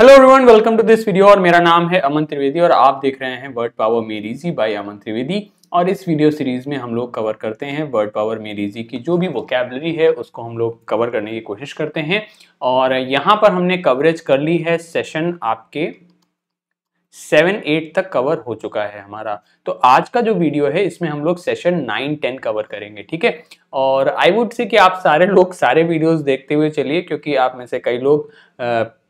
Hello everyone welcome to this video और मेरा नाम है अमन त्रिवेदी और आप देख रहे हैं word power made easy by Aman Trivedi और इस वीडियो सीरीज में हम लोग कवर करते हैं वर्ड पावर मेरीजी की जो भी वोकेबलरी है उसको हम लोग कवर करने की कोशिश करते हैं और यहाँ पर हमने कवरेज कर ली है सेशन आपके सेवन एट तक कवर हो चुका है हमारा तो आज का जो वीडियो है इसमें हम लोग सेशन नाइन टेन कवर करेंगे ठीक है और आई वुड से कि आप सारे लोग सारे वीडियोस देखते हुए चलिए क्योंकि आप में से कई लोग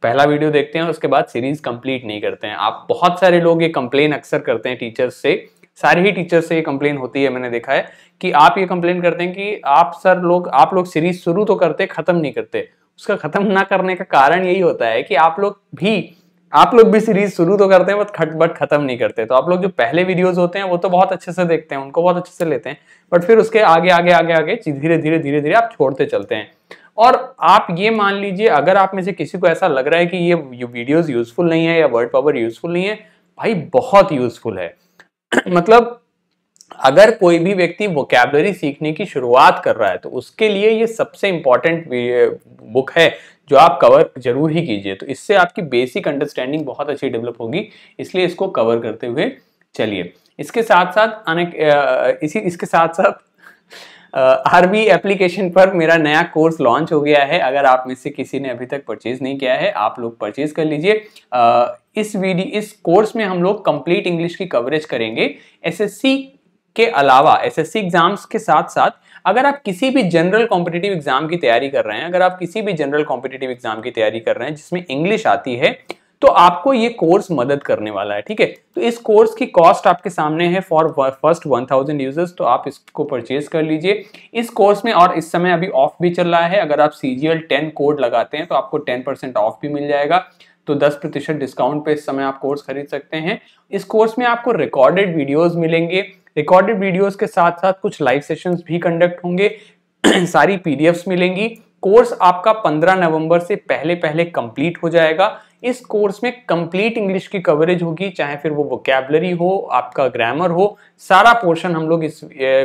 पहला वीडियो देखते हैं उसके बाद सीरीज कंप्लीट नहीं करते हैं आप बहुत सारे लोग ये कंप्लेन अक्सर करते हैं टीचर्स से सारे ही टीचर्स से ये कंप्लेन होती है मैंने देखा है कि आप ये कंप्लेन करते हैं कि आप सर लोग आप लोग सीरीज शुरू तो करते खत्म नहीं करते उसका खत्म ना करने का कारण यही होता है कि आप लोग भी आप लोग भी सीरीज शुरू तो करते हैं बट खट बट खत्म नहीं करते तो आप लोग जो पहले वीडियोस होते हैं वो तो बहुत अच्छे से देखते हैं उनको बहुत अच्छे से लेते हैं बट फिर उसके आगे आगे आगे आगे धीरे धीरे धीरे धीरे आप छोड़ते चलते हैं और आप ये मान लीजिए अगर आप में से किसी को ऐसा लग रहा है कि ये वीडियोस यूजफुल नहीं है या वर्ड पावर यूजफुल नहीं है भाई बहुत यूजफुल है मतलब अगर कोई भी व्यक्ति वोकेबलरी सीखने की शुरुआत कर रहा है तो उसके लिए ये सबसे इंपॉर्टेंट बुक है जो आप कवर जरूर ही कीजिए तो इससे आपकी बेसिक अंडरस्टैंडिंग बहुत अच्छी डेवलप होगी इसलिए इसको कवर करते हुए चलिए इसके साथ साथ अनेक इसी इसके साथ साथ आरबी एप्लीकेशन पर मेरा नया कोर्स लॉन्च हो गया है अगर आप में से किसी ने अभी तक परचेज नहीं किया है आप लोग परचेज कर लीजिए इस वीडियो इस कोर्स में हम लोग कंप्लीट इंग्लिश की कवरेज करेंगे एसएससी के अलावा एसएससी एग्जाम्स के साथ साथ अगर आप किसी भी जनरल कॉम्पिटेटिव एग्जाम की तैयारी कर रहे हैं अगर आप किसी भी जनरल कॉम्पिटेटिव एग्जाम की तैयारी कर रहे हैं जिसमें इंग्लिश आती है तो आपको ये कोर्स मदद करने वाला है ठीक है तो इस कोर्स की कॉस्ट आपके सामने है for first one thousand users तो आप इसको परचेज कर लीजिए इस कोर्स में और इस समय अभी ऑफ भी चल रहा है अगर आप C G L ten code लगाते हैं तो आपको टेन परसेंट ऑफ भी मिल जाएगा तो 10 प्रतिशत डिस्काउंट पे इस समय आप कोर्स खरीद सकते हैं इस कोर्स में आपको रिकॉर्डेड वीडियोज मिलेंगे रिकॉर्डेड वीडियोज के साथ साथ कुछ लाइव सेशन भी कंडक्ट होंगे सारी पी मिलेंगी कोर्स आपका 15 नवंबर से पहले पहले कंप्लीट हो जाएगा इस कोर्स में कंप्लीट इंग्लिश की कवरेज होगी चाहे फिर वो वोकेबलरी हो आपका ग्रामर हो सारा पोर्शन हम लोग इस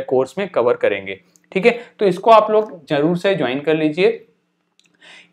कोर्स में कवर करेंगे ठीक है तो इसको आप लोग जरूर से ज्वाइन कर लीजिए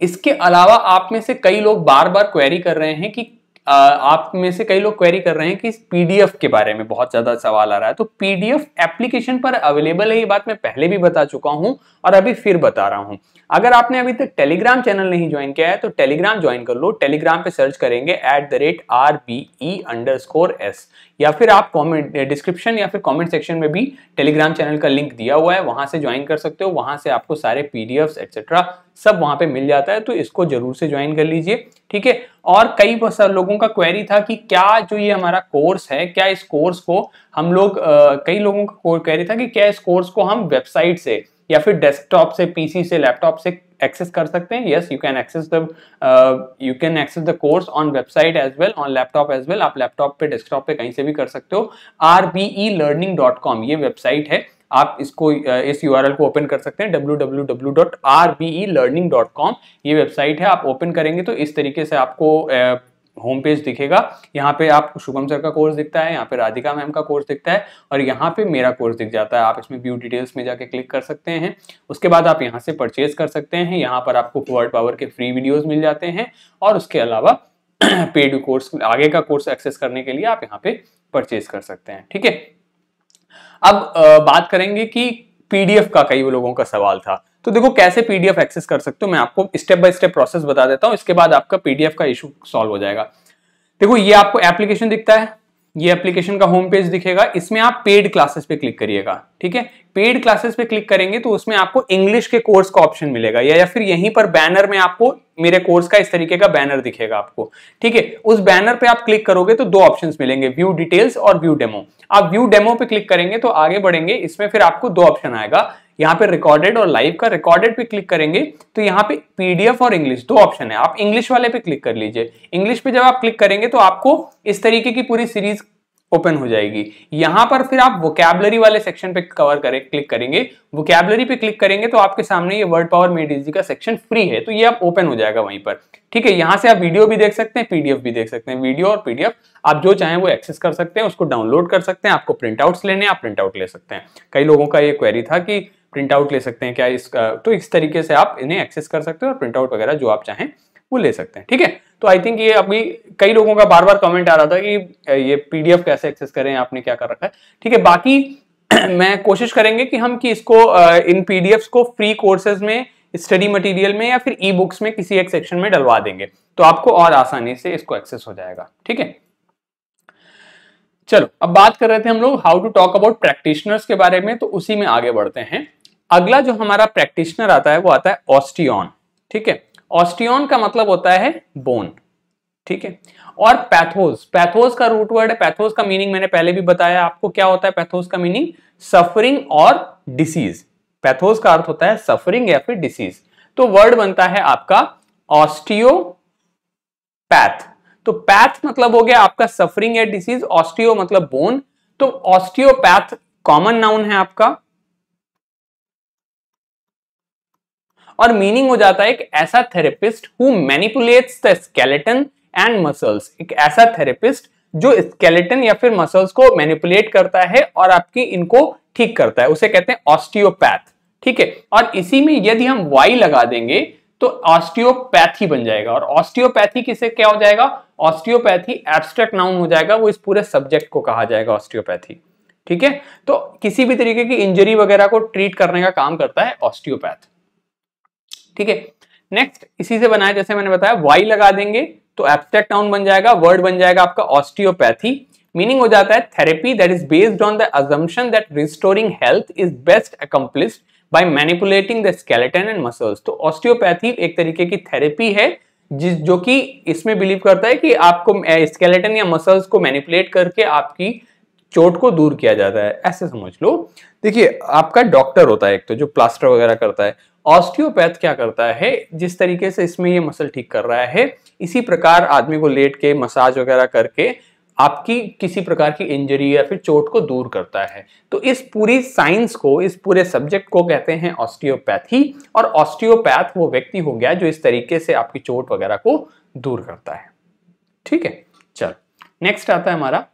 इसके अलावा आप में से कई लोग बार बार क्वेरी कर रहे हैं कि आप में से कई लोग क्वेरी कर रहे हैं कि पीडीएफ के बारे में बहुत ज्यादा सवाल आ रहा है तो पीडीएफ एप्लीकेशन पर अवेलेबल है ये बात मैं पहले भी बता चुका हूं और अभी फिर बता रहा हूं अगर आपने अभी तक टेलीग्राम चैनल नहीं ज्वाइन किया है तो टेलीग्राम ज्वाइन कर लो टेलीग्राम पे सर्च करेंगे at the rate R B E underscore S या फिर आप कॉमेंट डिस्क्रिप्शन eh, या फिर कॉमेंट सेक्शन में भी टेलीग्राम चैनल का लिंक दिया हुआ है वहाँ से ज्वाइन कर सकते हो वहाँ से आपको सारे पी एक्सेट्रा सब वहाँ पे मिल जाता है तो इसको जरूर से ज्वाइन कर लीजिए ठीक है और कई लोगों का क्वेरी था कि क्या जो ये हमारा कोर्स है क्या इस कोर्स को हम लोग eh, कई लोगों का क्वेरी था कि क्या इस कोर्स को हम वेबसाइट से या फिर डेस्कटॉप से पीसी से लैपटॉप से एक्सेस कर सकते हैं yes you can access the you can access the course on website as well on laptop as well आप लैपटॉप पे डेस्कटॉप पे कहीं से भी कर सकते हो R B E learning dot com ये वेबसाइट है आप इसको uh, इस यू को ओपन कर सकते हैं कॉम e ये वेबसाइट है आप ओपन करेंगे तो इस तरीके से आपको uh, होम पेज दिखेगा यहाँ पे आप शुभम सर का कोर्स दिखता है यहाँ पे राधिका मैम का कोर्स दिखता है और यहाँ पे मेरा कोर्स दिख जाता है आप इसमें व्यू डिटेल्स में जाके क्लिक कर सकते हैं उसके बाद आप यहाँ से परचेज कर सकते हैं यहाँ पर आपको वर्ड पावर के फ्री वीडियोज मिल जाते हैं और उसके अलावा पेड कोर्स आगे का कोर्स एक्सेस करने के लिए आप यहाँ पे परचेज कर सकते हैं ठीक है अब बात करेंगे कि पीडीएफ का कई लोगों का सवाल था तो देखो कैसे पीडीएफ एक्सेस कर सकते हो मैं आपको स्टेप बाय स्टेप प्रोसेस बता देता हूँ इसके बाद आपका पीडीएफ का इशू सॉल्व हो जाएगा देखो ये आपको एप्लीकेशन दिखता है ये एप्लीकेशन का होम पेज दिखेगा इसमें आप पेड क्लासेस पे क्लिक करिएगा ठीक है पेड क्लासेस पे क्लिक करेंगे तो उसमें आपको इंग्लिश के कोर्स का ऑप्शन मिलेगा या, या फिर यहीं पर बैनर में आपको मेरे कोर्स का इस तरीके का बैनर दिखेगा आपको ठीक है उस बैनर पे आप क्लिक करोगे तो दो ऑप्शन मिलेंगे व्यू डिटेल्स और व्यू डेमो आप व्यू डेमो पे क्लिक करेंगे तो आगे बढ़ेंगे इसमें फिर आपको दो ऑप्शन आएगा यहाँ पे रिकॉर्डेड और लाइव का रिकॉर्डेड पे क्लिक करेंगे तो यहाँ पे पीडीएफ और इंग्लिश दो ऑप्शन है आप इंग्लिश वाले पे क्लिक कर लीजिए इंग्लिश पे जब आप क्लिक करेंगे तो आपको इस तरीके की पूरी सीरीज ओपन हो जाएगी यहां पर फिर आप वोकैबलरी वाले सेक्शन पे कवर करें क्लिक करेंगे वोकेबलरी पे क्लिक करेंगे तो आपके सामने ये वर्ड पावर मेड इजी का सेक्शन फ्री है तो ये आप ओपन हो जाएगा वहीं पर ठीक है यहां से आप वीडियो भी देख सकते हैं पीडीएफ भी देख सकते हैं वीडियो और पीडीएफ आप जो चाहें वो एक्सेस कर सकते हैं उसको डाउनलोड कर सकते हैं आपको प्रिंटआउट लेने आप प्रिंटआउट ले सकते हैं कई लोगों का ये क्वेरी था कि प्रिंट आउट ले सकते हैं क्या इसका तो इस तरीके से आप इन्हें एक्सेस कर सकते हैं और प्रिंट आउट वगैरह जो आप चाहें वो ले सकते हैं ठीक है तो आई थिंक ये अभी कई लोगों का बार बार कमेंट आ रहा था कि ये पीडीएफ कैसे एक्सेस करें आपने क्या कर रखा है ठीक है बाकी मैं कोशिश करेंगे कि हम कि इसको इन पीडीएफ को फ्री कोर्सेज में स्टडी मटेरियल में या फिर ई बुक्स में किसी एक सेक्शन में डलवा देंगे तो आपको और आसानी से इसको एक्सेस हो जाएगा ठीक है चलो अब बात कर रहे थे हम लोग how to talk about practitioners के बारे में तो उसी में आगे बढ़ते हैं अगला जो हमारा प्रैक्टिशनर आता है वो आता है ऑस्टियन ठीक है ऑस्टियन का मतलब होता है बोन ठीक है और पैथोस पैथोस का रूट वर्ड है पैथोस का मीनिंग मैंने पहले भी बताया आपको क्या होता है पैथोस का मीनिंग सफरिंग और डिसीज पैथोस का अर्थ होता है सफरिंग या फिर डिसीज तो वर्ड बनता है आपका ऑस्टियोपैथ तो पैथ मतलब हो गया आपका सफरिंग या डिसीज ऑस्टियो मतलब बोन तो ऑस्टियोपैथ कॉमन नाउन है आपका और मीनिंग हो जाता है एक ऐसा therapist who manipulates the skeleton and muscles एक ऐसा थेरेपिस्ट जो स्केलेटन या फिर मसल्स को मैनिपुलेट करता है और आपकी इनको ठीक करता है उसे कहते हैं ऑस्टियोपैथ ठीक है और इसी में यदि हम वाई लगा देंगे तो ऑस्टियोपैथी बन जाएगा और ऑस्टियोपैथी किसे क्या हो जाएगा ऑस्टियोपैथी एब्स्ट्रैक्ट नाउन हो जाएगा वो इस पूरे सब्जेक्ट को कहा जाएगा ऑस्टियोपैथी ठीक है तो किसी भी तरीके की इंजरी वगैरह को ट्रीट करने का काम करता है ऑस्टियोपैथ ठीक है नेक्स्ट इसी से बनाया जैसे मैंने बताया वाई लगा देंगे तो एब्स्ट्रैक्ट नाउन बन जाएगा वर्ड बन जाएगा आपका ऑस्टियोपैथी मीनिंग हो जाता है therapy that is based on the assumption that restoring health is best accomplished by manipulating the skeleton and muscles तो ऑस्टियोपैथी एक तरीके की थेरेपी है जिस जो कि इसमें बिलीव करता है कि आपको स्केलेटन eh, या मसल्स को मैनिपुलेट करके आपकी चोट को दूर किया जाता है ऐसे समझ लो देखिए आपका डॉक्टर होता है एक तो जो प्लास्टर वगैरह करता है ऑस्टियोपैथ क्या करता है जिस तरीके से इसमें ये मसल ठीक कर रहा है इसी प्रकार आदमी को लेट के मसाज वगैरह करके आपकी किसी प्रकार की इंजरी या फिर चोट को दूर करता है तो इस पूरी साइंस को इस पूरे सब्जेक्ट को कहते हैं ऑस्टियोपैथी और ऑस्टियोपैथ वो व्यक्ति हो गया जो इस तरीके से आपकी चोट वगैरह को दूर करता है ठीक है चल नेक्स्ट आता है हमारा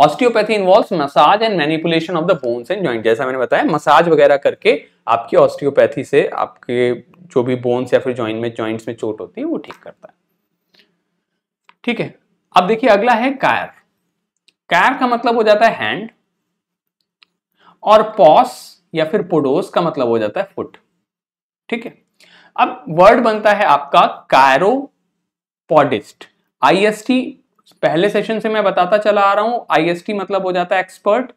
osteopathy involve massage and manipulation of the bones and joint जैसा मैंने बताया मसाज वगैरह करके आपकी ऑस्टियोपैथी से आपके जो भी बोन्स या फिर ज्वाइंट में ज्वाइंट्स में चोट होती है वो ठीक करता है ठीक है अब देखिए अगला है कायर कायर का मतलब हो जाता है हैंड और पॉस या फिर पोडोस का मतलब हो जाता है फुट ठीक है अब वर्ड बनता है आपका कायरोपॉडिस्ट आई एस टी पहले सेशन से मैं बताता चला आ रहा हूं आईएसटी मतलब हो जाता है एक्सपर्ट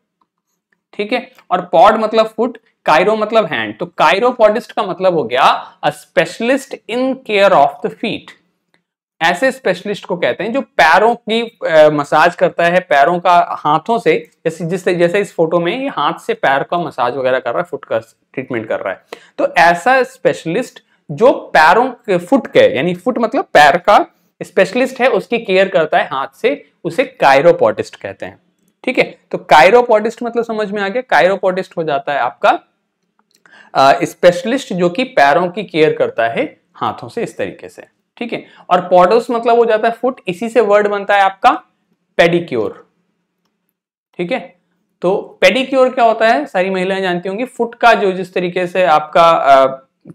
ठीक है और पॉड मतलब फुट कायरो मतलब हैंड तो कायरोपॉडिस्ट का मतलब हो गया a specialist in care of the feet ऐसे स्पेशलिस्ट को कहते हैं जो पैरों की आ, मसाज करता है पैरों का हाथों से जैसे जिस जैसे इस फोटो में ये हाथ से पैर का मसाज वगैरह कर रहा है फुट का ट्रीटमेंट कर रहा है तो ऐसा स्पेशलिस्ट जो पैरों के फुट के यानी फुट मतलब पैर का स्पेशलिस्ट है उसकी केयर करता है हाथ से उसे कायरोपोटिस्ट कहते हैं ठीक है तो कायरोपोटिस्ट मतलब समझ में आ गया कायरोपोटिस्ट हो जाता है आपका स्पेशलिस्ट जो कि पैरों की केयर करता है हाथों से इस तरीके से ठीक है और पॉडोस मतलब हो जाता है फुट इसी से वर्ड बनता है आपका पेडिक्योर ठीक है तो पेडिक्योर क्या होता है सारी महिलाएं जानती होंगी फुट का जो जिस तरीके से आपका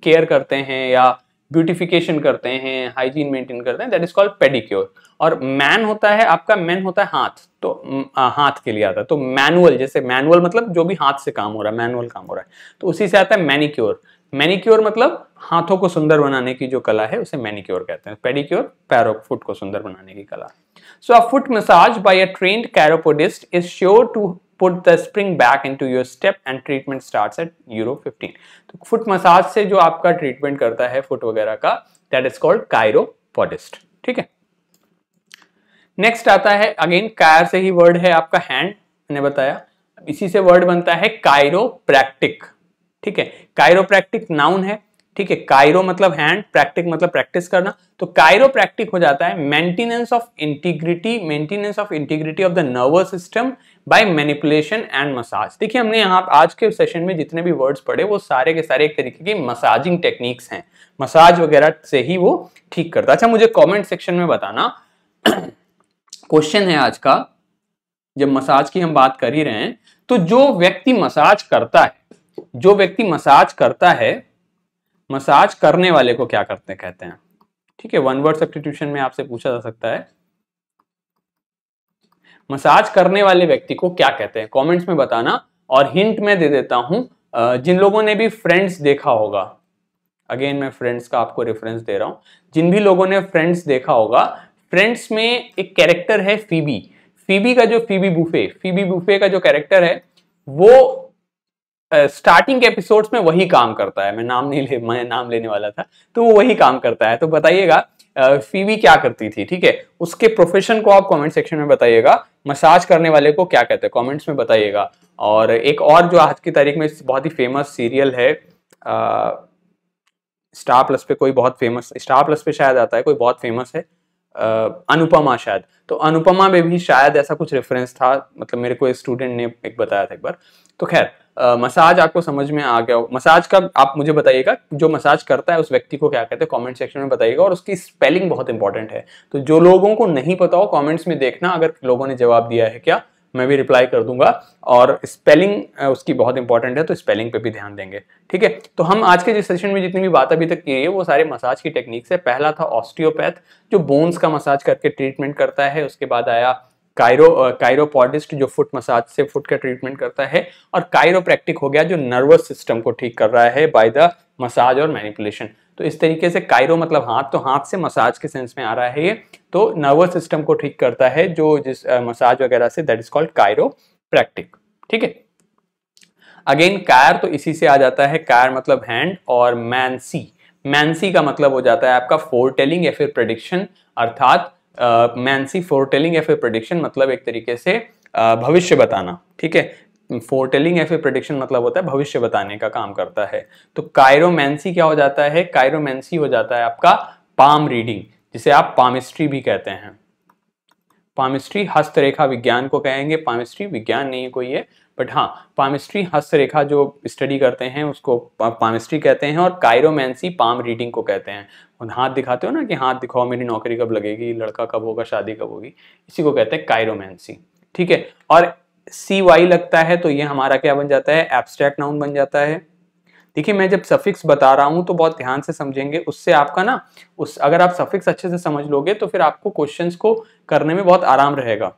केयर करते हैं या ब्यूटिफिकेशन करते हैं हाइजीन मेंटेन करते हैं दैट इज कॉल्ड पेडिक्योर और मैन होता है आपका मैन होता है हाथ तो आ, हाथ के लिए आता है तो मैनुअल जैसे मैनुअल मतलब जो भी हाथ से काम हो रहा है मैनुअल काम हो रहा है तो उसी से आता है मैनिक्योर मैनिक्योर मतलब हाथों को सुंदर बनाने की जो कला है उसे मैनिक्योर कहते हैं पेडिक्योर पैरो फुट को सुंदर बनाने की कला so a foot massage by a trained chiropodist is sure to put the spring back into your step and treatment starts at euro 15 तो फुट मसाज से जो आपका ट्रीटमेंट करता है फुट वगैरह का दैट इज कॉल्ड कायरोपोडिस्ट ठीक है नेक्स्ट आता है अगेन कायर से ही वर्ड है आपका हैंड मैंने बताया इसी से वर्ड बनता है कायरोप्रैक्टिक ठीक है कायरोप्रैक्टिक नाउन है ठीक है कायरो मतलब हैंड प्रैक्टिक मतलब प्रैक्टिस करना तो कायरो प्रैक्टिक हो जाता है maintenance of integrity maintenance of integrity of the nervous system by manipulation and massage देखिए हमने यहाँ आज के सेशन में जितने भी वर्ड्स पढ़े वो सारे के सारे एक तरीके की मसाजिंग टेक्निक्स हैं मसाज वगैरह से ही वो ठीक करता अच्छा मुझे कॉमेंट सेक्शन में बताना क्वेश्चन है आज का जब मसाज की हम बात कर ही रहे हैं तो जो व्यक्ति मसाज करता है जो व्यक्ति मसाज करता है मसाज करने वाले को क्या करते कहते हैं ठीक है वन वर्ड सब्सटीट्यूशन में आपसे पूछा जा सकता है मसाज करने वाले व्यक्ति को क्या कहते हैं कमेंट्स में बताना और हिंट में दे देता हूं जिन लोगों ने भी फ्रेंड्स देखा होगा अगेन मैं फ्रेंड्स का आपको रेफरेंस दे रहा हूँ जिन भी लोगों ने फ्रेंड्स देखा होगा फ्रेंड्स में एक कैरेक्टर है फीबी फीबी का जो फीबी बुफे फीबी बुफे का जो कैरेक्टर है वो स्टार्टिंग के एपिसोड्स में वही काम करता है मैं नाम नहीं ले मैं नाम लेने वाला था तो वो वही काम करता है तो बताइएगा फीवी क्या करती थी ठीक है उसके प्रोफेशन को आप कमेंट सेक्शन में बताइएगा मसाज करने वाले को क्या कहते हैं कमेंट्स में बताइएगा और एक और जो आज की तारीख में बहुत ही फेमस सीरियल है स्टार प्लस पे कोई बहुत फेमस स्टार प्लस पे शायद आता है कोई बहुत फेमस है आ, अनुपमा शायद तो अनुपमा में भी शायद ऐसा कुछ रेफरेंस था मतलब मेरे को स्टूडेंट ने एक बताया था एक बार तो खैर मसाज आपको समझ में आ गया हो मसाज का आप मुझे बताइएगा जो मसाज करता है उस व्यक्ति को क्या कहते हैं कमेंट सेक्शन में बताइएगा और उसकी स्पेलिंग बहुत इंपॉर्टेंट है तो जो लोगों को नहीं पता हो कमेंट्स में देखना अगर लोगों ने जवाब दिया है क्या मैं भी रिप्लाई कर दूंगा और स्पेलिंग उसकी बहुत इंपॉर्टेंट है तो स्पेलिंग पे भी ध्यान देंगे ठीक है तो हम आज के जिस सेशन में जितनी भी बात अभी तक की है वो सारे मसाज की टेक्निक्स है पहला था ऑस्टियोपैथ जो बोन्स का मसाज करके ट्रीटमेंट करता है उसके बाद आया कायरो कायरोपोडिस्ट जो फुट मसाज से फुट का ट्रीटमेंट करता है और कायरोप्रैक्टिक हो गया जो नर्वस सिस्टम को ठीक कर रहा है बाय द मसाज और मैनिपुलेशन तो इस तरीके से कायरो मतलब हाथ तो हाथ से मसाज के सेंस में आ रहा है ये तो नर्वस सिस्टम को ठीक करता है जो जिस मसाज वगैरह से that is called chiropractic ठीक है अगेन कायर तो इसी से आ जाता है कायर मतलब हैंड और मैनसी मैनसी का मतलब हो जाता है आपका फोर टेलिंग या फिर प्रडिक्शन अर्थात मैंसी फोरटेलिंग एफ ए प्रडिक्शन मतलब एक तरीके से भविष्य बताना ठीक है फोरटेलिंग एफ ए प्रडिक्शन मतलब होता है भविष्य बताने का काम करता है तो कायरोमैंसी क्या हो जाता है कायरोमैंसी हो जाता है आपका पाम रीडिंग जिसे आप पामिस्ट्री भी कहते हैं पामिस्ट्री हस्तरेखा विज्ञान को कहेंगे पामिस्ट्री विज्ञान नहीं है कोई ये बट हाँ पामिस्ट्री हस्तरेखा जो स्टडी करते हैं उसको पामिस्ट्री कहते हैं और कायरोमैंसी पाम रीडिंग को कहते हैं और हाथ दिखाते हो ना कि हाथ दिखाओ मेरी नौकरी कब लगेगी लड़का कब होगा शादी कब होगी इसी को कहते हैं कायरोमेंसी ठीक है और सी वाई लगता है तो ये हमारा क्या बन जाता है एब्स्ट्रैक्ट नाउन बन जाता है देखिए मैं जब सफिक्स बता रहा हूँ तो बहुत ध्यान से समझेंगे उससे आपका ना उस अगर आप सफिक्स अच्छे से समझ लोगे तो फिर आपको क्वेश्चंस को करने में बहुत आराम रहेगा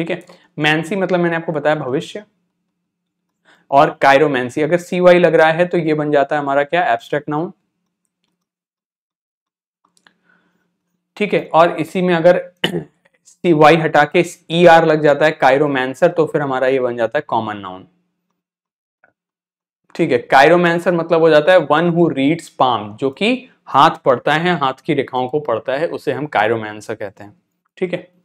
ठीक है मैंसी मतलब मैंने आपको बताया भविष्य और कायरोमैंसी अगर सी वाई लग रहा है तो ये बन जाता है हमारा क्या एब्स्ट्रैक्ट नाउन ठीक है और इसी में अगर सी वाई हटा के ई आर e लग जाता है कायरोमैंसर तो फिर हमारा ये बन जाता है कॉमन नाउन ठीक है कायरोमैंसर मतलब हो जाता है वन हु रीड्स पाम जो कि हाथ पढ़ता है हाथ की रेखाओं को पढ़ता है उसे हम कायरोमैंसर कहते हैं ठीक है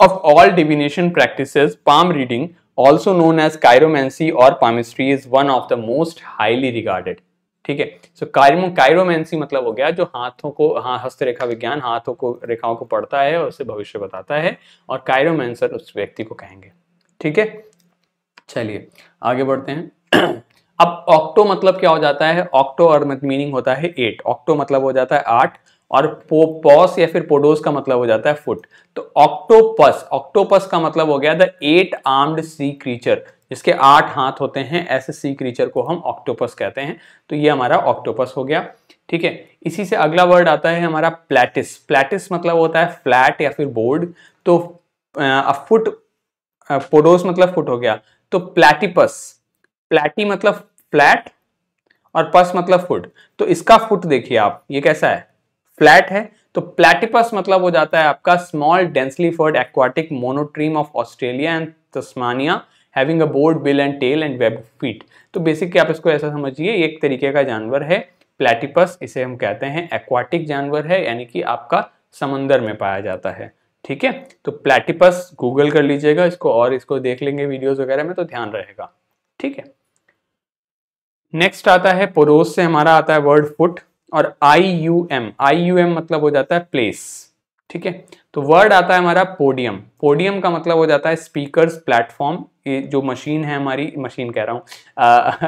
of all divination practices, palm reading, also known as chiromancy or palmistry, is one of the most highly regarded. ठीक है सो कायरो कायरोमेंसी मतलब हो गया जो हाथों को हाँ हस्तरेखा विज्ञान हाथों को रेखाओं को पढ़ता है और उसे भविष्य बताता है और कायरोमेंसर उस व्यक्ति को कहेंगे ठीक है चलिए आगे बढ़ते हैं अब ऑक्टो मतलब क्या हो जाता है ऑक्टो और मीनिंग मतलब होता है एट ऑक्टो मतलब हो जाता है आठ और पोपॉस या फिर पोडोस का मतलब हो जाता है फुट तो ऑक्टोपस ऑक्टोपस का मतलब हो गया the eight armed sea creature जिसके आठ हाथ होते हैं ऐसे सी क्रीचर को हम ऑक्टोपस कहते हैं तो ये हमारा ऑक्टोपस हो गया ठीक है इसी से अगला वर्ड आता है हमारा प्लेटिस प्लेटिस मतलब होता है फ्लैट या फिर बोर्ड तो फुट पोडोस मतलब फुट हो गया तो प्लेटिपस प्लेटी मतलब फ्लैट और पस मतलब फुट तो इसका फुट देखिए आप ये कैसा है फ्लैट है तो प्लेटिपस मतलब हो जाता है आपका small densely furred aquatic monotreme of Australia and Tasmania having a broad bill and tail and web feet तो बेसिकली आप इसको ऐसा समझिए एक तरीके का जानवर है प्लेटिपस इसे हम कहते हैं एक्वाटिक जानवर है यानी कि आपका समंदर में पाया जाता है ठीक है तो प्लेटिपस गूगल कर लीजिएगा इसको और इसको देख लेंगे वीडियोस वगैरह में तो ध्यान रहेगा ठीक है नेक्स्ट आता है पोरोस से हमारा आता है वर्ड फुट और I U M I U M मतलब हो जाता है प्लेस ठीक है तो वर्ड आता है हमारा पोडियम पोडियम का मतलब हो जाता है स्पीकर्स प्लेटफॉर्म जो मशीन है हमारी मशीन कह रहा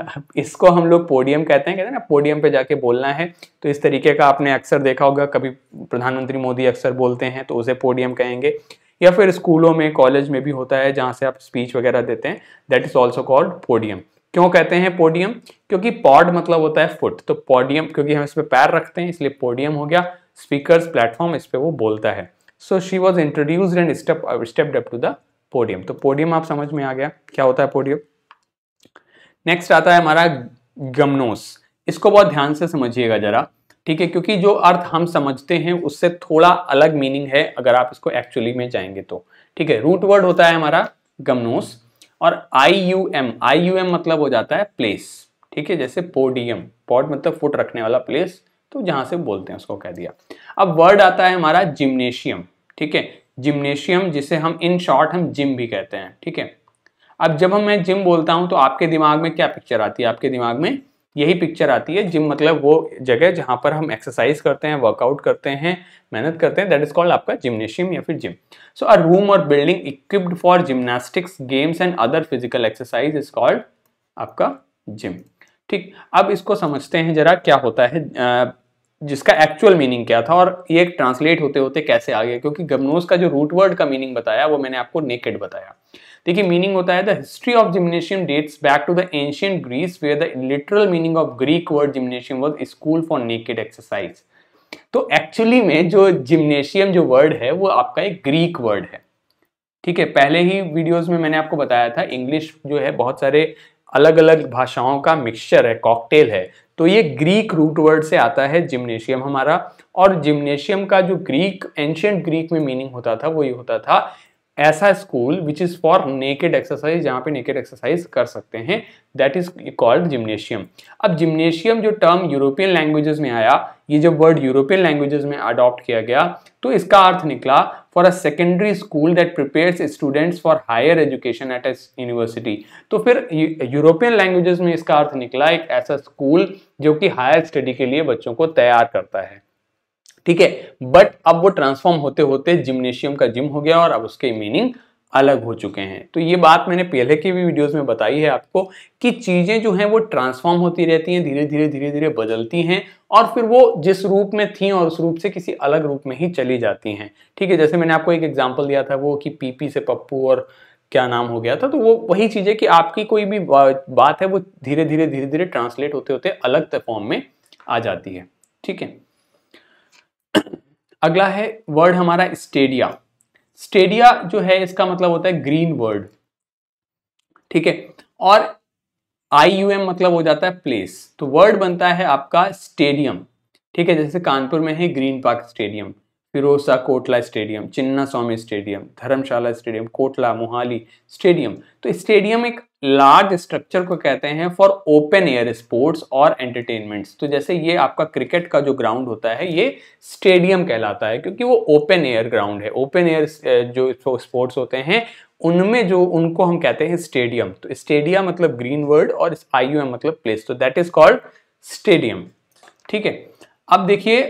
हूँ इसको हम लोग पोडियम कहते हैं कहते हैं ना पोडियम पे जाके बोलना है तो इस तरीके का आपने अक्सर देखा होगा कभी प्रधानमंत्री मोदी अक्सर बोलते हैं तो उसे पोडियम कहेंगे या फिर स्कूलों में कॉलेज में भी होता है जहाँ से आप स्पीच वगैरह देते हैं that is also called podium क्यों कहते हैं पोडियम क्योंकि पॉड मतलब होता है फुट तो पोडियम क्योंकि हम इस पर पैर रखते हैं इसलिए पोडियम हो गया स्पीकर प्लेटफॉर्म इस पर वो बोलता है so she was introduce and step step up to the podium तो पोडियम आप समझ में आ गया क्या होता है पोडियम नेक्स्ट आता है हमारा गमनोस इसको बहुत ध्यान से समझिएगा जरा ठीक है क्योंकि जो अर्थ हम समझते हैं उससे थोड़ा अलग मीनिंग है अगर आप इसको एक्चुअली में जाएंगे तो ठीक है रूट वर्ड होता है हमारा गमनोस और I U M I U M मतलब हो जाता है प्लेस ठीक है जैसे पोडियम पॉड मतलब फुट रखने वाला प्लेस तो जहां से बोलते हैं उसको कह दिया अब वर्ड आता है हमारा जिम्नेशियम ठीक है जिम्नेशियम जिसे हम इन शॉर्ट हम जिम भी कहते हैं ठीक है अब जब हम मैं जिम बोलता हूं तो आपके दिमाग में क्या पिक्चर आती है आपके दिमाग में यही पिक्चर आती है जिम मतलब वो जगह जहाँ पर हम एक्सरसाइज करते हैं वर्कआउट करते हैं मेहनत करते हैं दैट इज कॉल्ड आपका जिमनेशियम या फिर जिम सो अ रूम और building equipped for gymnastics games and other physical exercise is called आपका जिम ठीक अब इसको समझते हैं जरा क्या होता है जिसका एक्चुअल मीनिंग क्या था और ये ट्रांसलेट होते होते कैसे आ गया क्योंकि गमनोस का जो रूट वर्ड का मीनिंग बताया वो मैंने आपको नेकेड बताया देखिए मीनिंग होता है the history of gymnasium dates back to the ancient Greece where the literal meaning of Greek word gymnasium was school for naked exercise तो एक्चुअली में जो जिम्नेशियम जो वर्ड है वो आपका एक ग्रीक वर्ड है ठीक है पहले ही वीडियोज में मैंने आपको बताया था इंग्लिश जो है बहुत सारे अलग अलग भाषाओं का मिक्सचर है कॉकटेल है तो ये ग्रीक रूट वर्ड से आता है जिम्नेशियम हमारा और जिम्नेशियम का जो ग्रीक एंशियंट ग्रीक में मीनिंग होता था वो ये होता था ऐसा school which is for naked exercise जहाँ पे नेकेड एक्सरसाइज कर सकते हैं दैट इज कॉल्ड जिम्नेशियम अब जिम्नेशियम जो टर्म यूरोपियन लैंग्वेजेस में आया ये जब वर्ड यूरोपियन लैंग्वेजेस में अडॉप्ट किया गया तो इसका अर्थ निकला for a secondary school that prepare students for higher education at a university तो फिर यूरोपियन लैंग्वेजेस में इसका अर्थ निकला एक ऐसा स्कूल जो कि हायर स्टडी के लिए बच्चों को तैयार करता है ठीक है बट अब वो ट्रांसफॉर्म होते होते जिम्नेशियम का जिम हो गया और अब उसके मीनिंग अलग हो चुके हैं तो ये बात मैंने पहले की भी वीडियोस में बताई है आपको कि चीज़ें जो हैं वो ट्रांसफॉर्म होती रहती हैं धीरे धीरे धीरे धीरे बदलती हैं और फिर वो जिस रूप में थी और उस रूप से किसी अलग रूप में ही चली जाती हैं ठीक है जैसे मैंने आपको एक एग्जाम्पल दिया था वो कि पीपी से पप्पू और क्या नाम हो गया था तो वो वही चीज़ है कि आपकी कोई भी बात है वो धीरे धीरे धीरे धीरे ट्रांसलेट होते होते अलग फॉर्म में आ जाती है ठीक है अगला है वर्ड हमारा स्टेडिया स्टेडिया जो है इसका मतलब होता है ग्रीन वर्ड ठीक है और आई यू एम मतलब हो जाता है प्लेस तो वर्ड बनता है आपका स्टेडियम ठीक है जैसे कानपुर में है green park stadium Feroz Shah Kotla stadium Chinnaswamy stadium Dharamshala stadium Kotla Mohali stadium तो स्टेडियम एक लार्ज स्ट्रक्चर को कहते हैं फॉर ओपन एयर स्पोर्ट्स और एंटरटेनमेंट्स तो जैसे ये आपका क्रिकेट का जो ग्राउंड होता है ये स्टेडियम कहलाता है क्योंकि वो ओपन एयर ग्राउंड है ओपन एयर जो स्पोर्ट्स होते हैं उनमें जो उनको हम कहते हैं स्टेडियम तो स्टेडियम मतलब ग्रीन वर्ड और आई यू एम मतलब प्लेस तो दैट इज कॉल्ड स्टेडियम ठीक है अब देखिए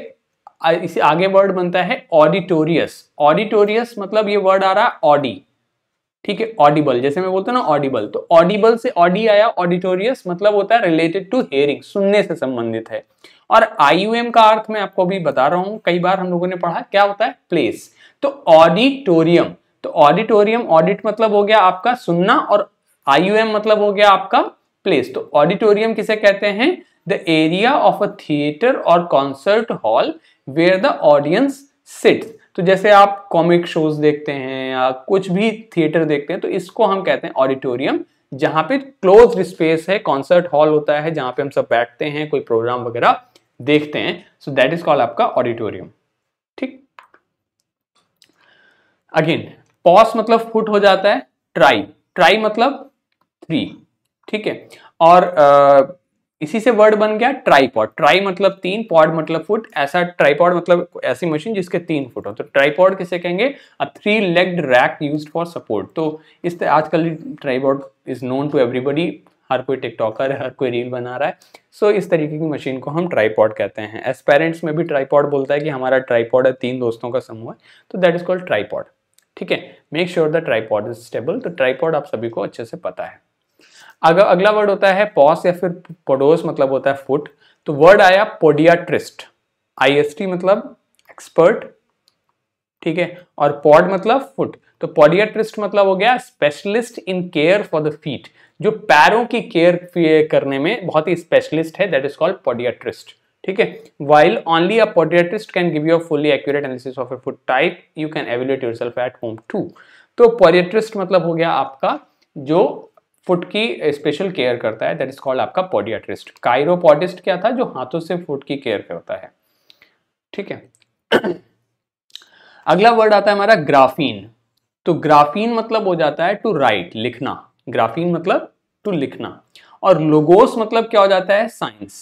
इसे आगे वर्ड बनता है ऑडिटोरियस ऑडिटोरियस मतलब ये वर्ड आ रहा है ऑडी ठीक है ऑडिबल जैसे मैं बोलता हूँ ना ऑडिबल तो ऑडिबल से ऑडी आया ऑडिटोरियस मतलब होता है रिलेटेड टू हेयरिंग सुनने से संबंधित है और आई का अर्थ मैं आपको अभी बता रहा हूँ कई बार हम लोगों ने पढ़ा क्या होता है प्लेस तो ऑडिटोरियम तो ऑडिटोरियम ऑडिट मतलब हो गया आपका सुनना और आई मतलब हो गया आपका प्लेस तो ऑडिटोरियम किसे कहते हैं the area of a theatre or concert hall where the audience sits तो जैसे आप कॉमिक शोज देखते हैं या कुछ भी थिएटर देखते हैं तो इसको हम कहते हैं ऑडिटोरियम जहां पे क्लोज स्पेस है कॉन्सर्ट हॉल होता है जहां पे हम सब बैठते हैं कोई प्रोग्राम वगैरह देखते हैं सो दैट इज कॉल्ड आपका ऑडिटोरियम ठीक अगेन पॉस मतलब फुट हो जाता है ट्राई ट्राई मतलब थ्री ठीक है और इसी से वर्ड बन गया ट्राईपॉड ट्राई मतलब तीन पॉड मतलब फुट ऐसा ट्राईपॉड मतलब ऐसी मशीन जिसके तीन फुट हो तो ट्राईपॉड किसे कहेंगे a three legged rack used for support तो इस आजकल tripod is known to everybody हर कोई टिकटॉकर हर कोई रील बना रहा है सो so, इस तरीके की मशीन को हम ट्राईपॉड कहते हैं एस पेरेंट्स में भी ट्राईपॉड बोलता है कि हमारा ट्राईपॉड है तीन दोस्तों का समूह है तो दैट इज कॉल्ड ट्राईपॉड ठीक है make sure the tripod is stable तो ट्राईपॉड आप सभी को अच्छे से पता है अगर अगला वर्ड होता है पॉस या फिर पोडोस मतलब होता है फुट तो वर्ड आया पोडियाट्रिस्ट आई एस टी मतलब एक्सपर्ट ठीक है और पॉड मतलब फुट तो पोडियाट्रिस्ट मतलब हो गया specialist in care for the feet जो पैरों की केयर करने में बहुत ही स्पेशलिस्ट है दैट इज कॉल्ड पोडियाट्रिस्ट ठीक है while only a podiatrist can give you a fully accurate analysis of a foot type you can evaluate yourself at home too तो पोडियाट्रिस्ट मतलब हो गया आपका जो फुट की स्पेशल केयर करता है दैट इज कॉल्ड आपका पॉडियाट्रिस्ट काइरोपोडिस्ट क्या था जो हाथों से फुट की केयर करता है ठीक है अगला वर्ड आता है हमारा ग्राफीन तो ग्राफीन मतलब हो जाता है टू राइट लिखना ग्राफीन मतलब टू लिखना और लोगोस मतलब क्या हो जाता है साइंस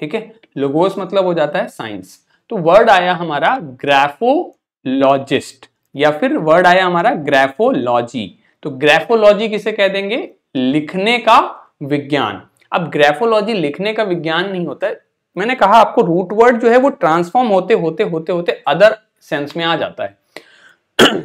ठीक है लोगोस मतलब हो जाता है साइंस तो वर्ड आया हमारा ग्राफोलॉजिस्ट या फिर वर्ड आया हमारा ग्राफोलॉजी तो ग्रेफोलॉजी किसे कह देंगे लिखने का विज्ञान अब ग्रेफोलॉजी लिखने का विज्ञान नहीं होता है मैंने कहा आपको रूट वर्ड जो है वो ट्रांसफॉर्म होते होते होते होते अदर सेंस में आ जाता है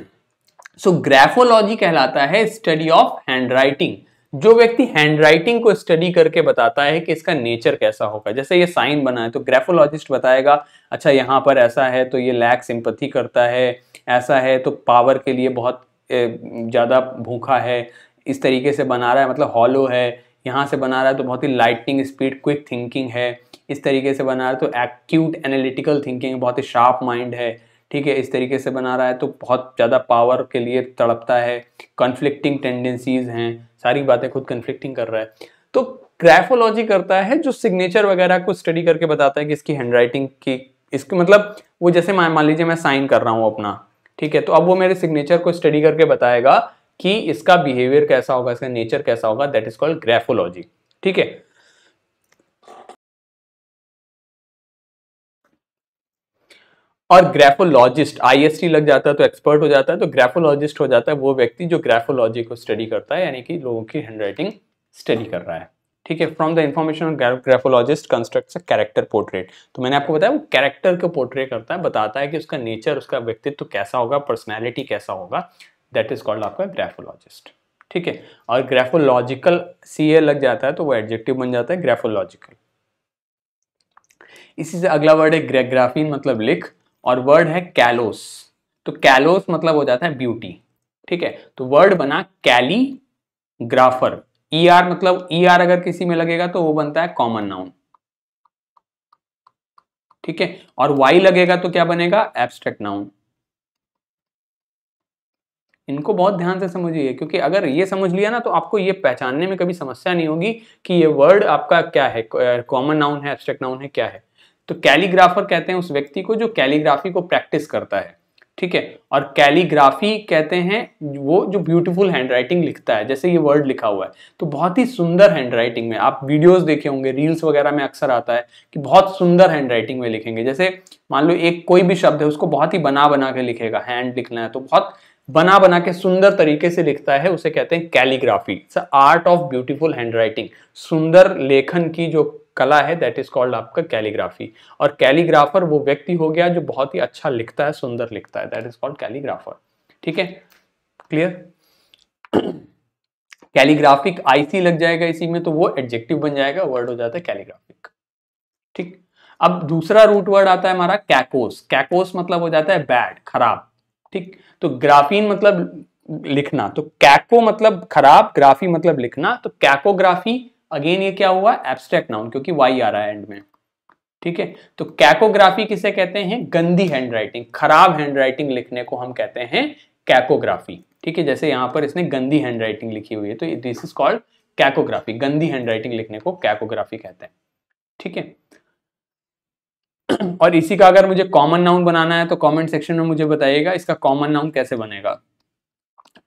सो ग्रेफोलॉजी कहलाता है स्टडी ऑफ हैंड राइटिंग जो व्यक्ति हैंड राइटिंग को स्टडी करके बताता है कि इसका नेचर कैसा होगा जैसे ये साइन बना है तो ग्रेफोलॉजिस्ट बताएगा अच्छा यहां पर ऐसा है तो ये लैक सिंपथी करता है ऐसा है तो पावर के लिए बहुत ज़्यादा भूखा है इस तरीके से बना रहा है मतलब हॉलो है यहाँ से बना रहा है तो बहुत ही लाइटिंग स्पीड क्विक थिंकिंग है इस तरीके से बना रहा है तो एक्यूट एनालिटिकल थिंकिंग बहुत ही शार्प माइंड है ठीक है इस तरीके से बना रहा है तो बहुत ज़्यादा पावर के लिए तड़पता है कन्फ्लिक्टिंग टेंडेंसीज हैं सारी बातें खुद कन्फ्लिक्टिंग कर रहा है तो ग्राफोलॉजी करता है जो सिग्नेचर वगैरह को स्टडी करके बताता है कि इसकी हैंडराइटिंग की इसके मतलब वो जैसे मान लीजिए मैं साइन कर रहा हूँ अपना ठीक है तो अब वो मेरे सिग्नेचर को स्टडी करके बताएगा कि इसका बिहेवियर कैसा होगा इसका नेचर कैसा होगा दैट इज कॉल्ड ग्रेफोलॉजी ठीक है और ग्रेफोलॉजिस्ट आईएसटी लग जाता है तो एक्सपर्ट हो जाता है तो ग्रेफोलॉजिस्ट हो जाता है वो व्यक्ति जो ग्रेफोलॉजी को स्टडी करता है यानी कि लोगों की हैंडराइटिंग स्टडी कर रहा है ठीक है from the information of graphologist construct character portrait तो मैंने आपको बताया वो कैरेक्टर को पोर्ट्रेट करता है बताता है कि उसका नेचर उसका व्यक्तित्व कैसा होगा पर्सनैलिटी कैसा होगा दैट इज कॉल्ड आपका ग्राफोलॉजिस्ट ठीक है और ग्राफोलॉजिकल सी ए लग जाता है तो वो एडजेक्टिव बन जाता है ग्राफोलॉजिकल इसी से अगला वर्ड है ग्राफीन मतलब लिख और वर्ड है कैलोस तो कैलोस मतलब हो जाता है ब्यूटी ठीक है तो वर्ड बना calligrapher E e R मतलब ई e आर अगर किसी में लगेगा तो वो बनता है कॉमन नाउन ठीक है और वाई लगेगा तो क्या बनेगा एब्स्ट्रैक्ट नाउन इनको बहुत ध्यान से समझिए क्योंकि अगर ये समझ लिया ना तो आपको ये पहचानने में कभी समस्या नहीं होगी कि ये वर्ड आपका क्या है कॉमन नाउन है एब्स्ट्रैक्ट नाउन है क्या है तो कैलीग्राफर कहते हैं उस व्यक्ति को जो कैलीग्राफी को प्रैक्टिस करता है ठीक है और कैलीग्राफी कहते हैं वो जो ब्यूटीफुल हैंड राइटिंग लिखता है जैसे ये वर्ड लिखा हुआ है तो बहुत ही सुंदर हैंड राइटिंग में आप वीडियोस देखे होंगे रील्स वगैरह में अक्सर आता है कि बहुत सुंदर हैंड राइटिंग में लिखेंगे जैसे मान लो एक कोई भी शब्द है उसको बहुत ही बना बना के लिखेगा हैंड लिखना है तो बहुत बना बना के सुंदर तरीके से लिखता है उसे कहते हैं calligraphy its art of beautiful hand सुंदर लेखन की जो कला है दैट इज कॉल्ड आपका कैलीग्राफी और कैलीग्राफर वो व्यक्ति हो गया जो बहुत ही अच्छा लिखता है सुंदर लिखता है दैट इज कॉल्ड कैलीग्राफर ठीक है क्लियर कैलीग्राफिक आईसी लग जाएगा इसी में तो वो एडजेक्टिव बन जाएगा वर्ड हो जाता है कैलीग्राफिक ठीक अब दूसरा रूट वर्ड आता है हमारा कैकोस कैकोस मतलब हो जाता है बैड खराब ठीक तो ग्राफीन मतलब लिखना तो कैको मतलब खराब ग्राफी मतलब लिखना तो कैकोग्राफी अगेन ये क्या हुआ एब्स्ट्रैक्ट नाउन क्योंकि वाई आ रहा है एंड में ठीक है तो कैकोग्राफी किसे कहते हैं गंदी हैंड राइटिंग खराब हैंड राइटिंग लिखने को हम कहते हैं कैकोग्राफी ठीक है जैसे यहां पर इसने गंदी हैंड राइटिंग लिखी हुई है तो दिस इज कॉल्ड कैकोग्राफी गंदी हैंड राइटिंग लिखने को कैकोग्राफी कहते हैं ठीक है और इसी का अगर मुझे कॉमन नाउन बनाना है तो कॉमेंट सेक्शन में मुझे बताइएगा इसका कॉमन नाउन कैसे बनेगा